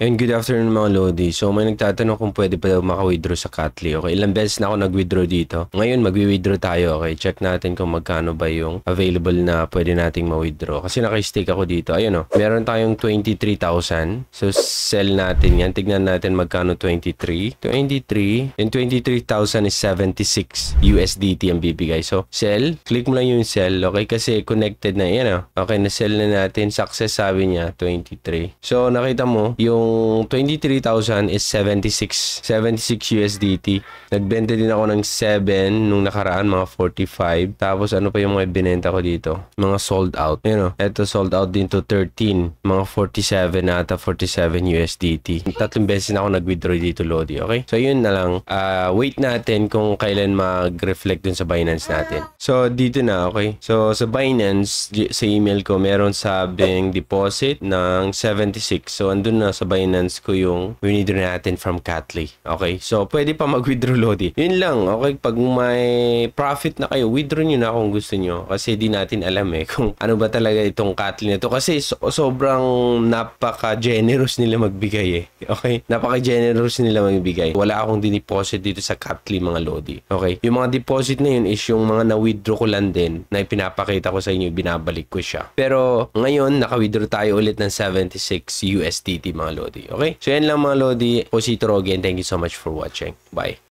And good afternoon mga Lodi. So may nagtatanong kung pwede pa daw maka-withdraw sa Catly. Okay, ilang beses na ako nag-withdraw dito. Ngayon magwi-withdraw tayo. Okay, check natin kung magkano ba yung available na pwede nating ma-withdraw. Kasi naka-stake ako dito. Ayun oh. Meron tayong 23,000. So sell natin 'yan. Tignan natin magkano 23. 23 and 23,000 is 76 USDT ang bibigay. So sell, click mo lang yung sell. Okay, kasi connected na 'yan oh. Okay, na-sell na natin. Success sabi niya 23. So nakita mo yung yung 23,000 is 76 76 USDT. Nagbenta din ako ng 7 nung nakaraan, mga 45. Tapos ano pa yung mga binenta ko dito? Mga sold out. Ayun o. Ito sold out din to 13. Mga 47 ata, 47 USDT. Tatlong beses na ako nag-withdraw dito, Lodi. Okay? So yun na lang. Uh, wait natin kung kailan mag-reflect dun sa Binance natin. So dito na, okay? So sa Binance, sa email ko, meron sabing deposit ng 76. So andun na sa Binance finance ko yung winidraw natin from Catly. Okay? So, pwede pa mag-withdraw Lodi. Yun lang. Okay? Pag may profit na kayo, withdraw nyo na kung gusto nyo. Kasi di natin alam eh kung ano ba talaga itong Catly na to. Kasi so- sobrang napaka-generous nila magbigay eh. Okay? Napaka-generous nila magbigay. Wala akong diniposit dito sa Catly mga Lodi. Okay? Yung mga deposit na yun is yung mga na-withdraw ko lang din na ipinapakita ko sa inyo, binabalik ko siya. Pero ngayon, naka-withdraw tayo ulit ng 76 USDT mga Lodi. Lodi. Okay? So, yan lang mga Lodi. O si Trogen. Thank you so much for watching. Bye.